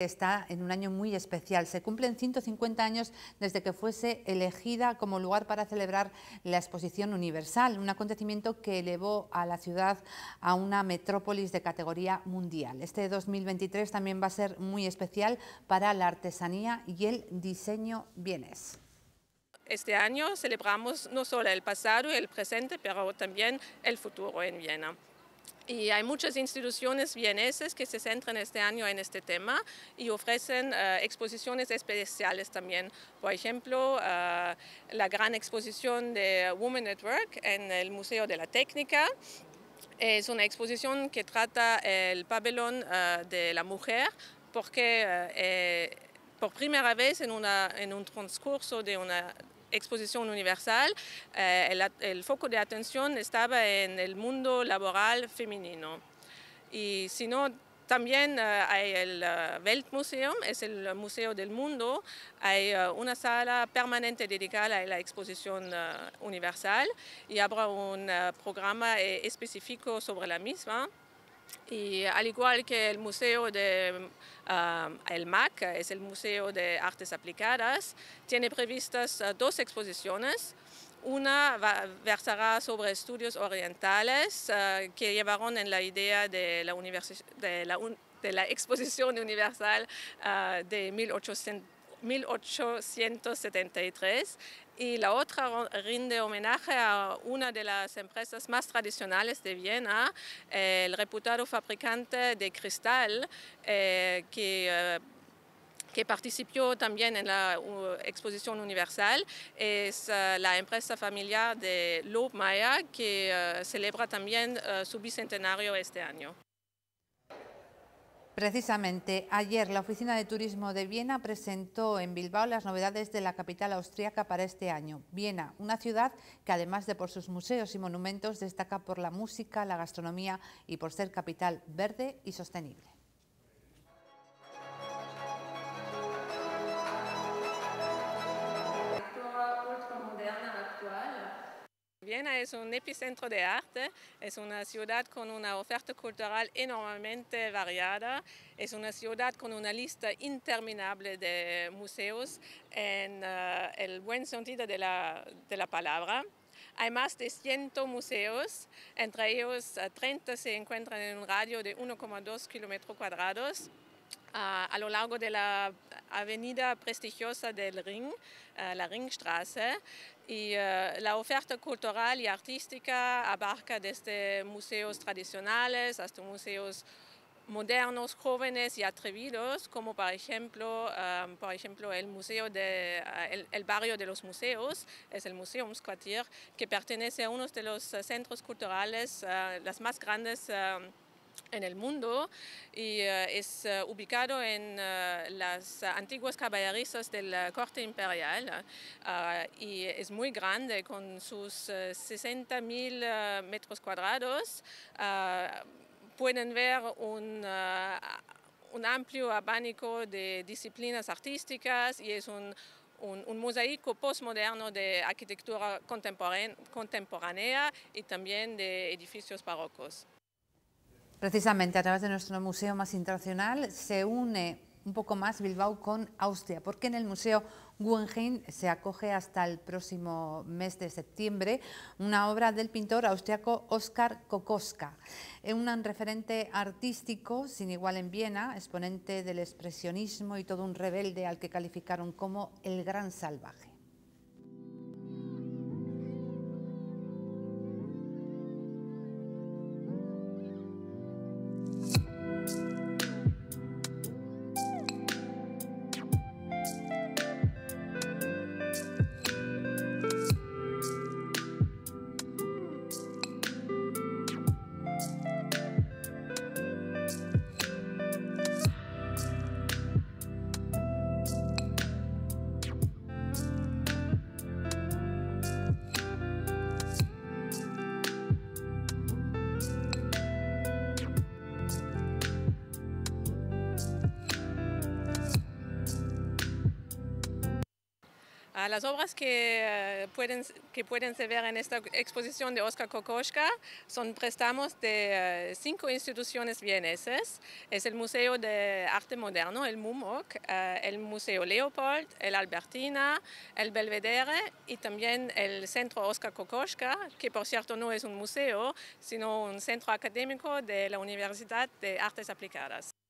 está en un año muy especial. Se cumplen 150 años desde que fuese elegida como lugar para celebrar la Exposición Universal, un acontecimiento que elevó a la ciudad a una metrópolis de categoría mundial. Este 2023 también va a ser muy especial para la artesanía y el diseño bienes. Este año celebramos no solo el pasado y el presente, pero también el futuro en Viena. Y hay muchas instituciones vieneses que se centran este año en este tema y ofrecen eh, exposiciones especiales también. Por ejemplo, eh, la gran exposición de Women at Work en el Museo de la Técnica. Es una exposición que trata el pabellón eh, de la mujer porque por primera vez en, en un transcurso de una exposición universal, eh, el, foco de atención estaba en el mundo laboral femenino. Y si no, también eh, hay el eh, Weltmuseum, es el museo del mundo, hay una sala permanente dedicada a la exposición universal y habrá un programa específico sobre la misma. Y al igual que el Museo de um, el MAC, es el Museo de Artes Aplicadas, tiene previstas uh, dos exposiciones. Una versará sobre estudios orientales uh, que llevaron en la idea de la, de la, de la Exposición Universal uh, de 1800 1873 y la otra rinde homenaje a una de las empresas más tradicionales de Viena, el reputado fabricante de cristal eh, que eh, que participó también en la exposición universal, es eh, la empresa familiar de Lobmeyer que celebra también su bicentenario este año. Precisamente ayer la Oficina de Turismo de Viena presentó en Bilbao las novedades de la capital austríaca para este año. Viena, una ciudad que además de por sus museos y monumentos destaca por la música, la gastronomía y por ser capital verde y sostenible. Viena es un epicentro de arte, es una ciudad con una oferta cultural enormemente variada, es una ciudad con una lista interminable de museos en eh, el buen sentido de la, palabra. Hay más de 100 museos, entre ellos 30 eh, se encuentran en un radio de 1,2 kilómetros cuadrados. Ah, a lo largo de la avenida prestigiosa del Ring, eh, la Ringstraße. Y eh, la oferta cultural y artística abarca desde museos tradicionales hasta museos modernos, jóvenes y atrevidos, como por ejemplo, eh, por ejemplo el, museo de, el, barrio de los museos, es el Museumsquartier, que pertenece a uno de los centros culturales, las más grandes en el mundo y eh, es eh, ubicado en eh, las antiguas caballerizas de la corte imperial y es muy grande con sus 60.000 metros cuadrados. pueden ver un amplio abanico de disciplinas artísticas y es un, un mosaico postmoderno de arquitectura contemporánea y también de edificios barrocos. Precisamente a través de nuestro museo más internacional se une un poco más Bilbao con Austria, porque en el Museo Guggenheim se acoge hasta el próximo mes de septiembre una obra del pintor austriaco Oskar Kokoska, eh, un referente artístico sin igual en Viena, exponente del expresionismo y todo un rebelde al que calificaron como el gran salvaje. las obras que, eh, pueden, que pueden ver en esta exposición de Oscar Kokoschka son préstamos de eh, cinco instituciones vieneses. Es el Museo de Arte Moderno, el MUMOC, eh, el Museo Leopold, el Albertina, el Belvedere y también el Centro Oscar Kokoschka, que por cierto no es un museo, sino un centro académico de la Universidad de Artes Aplicadas.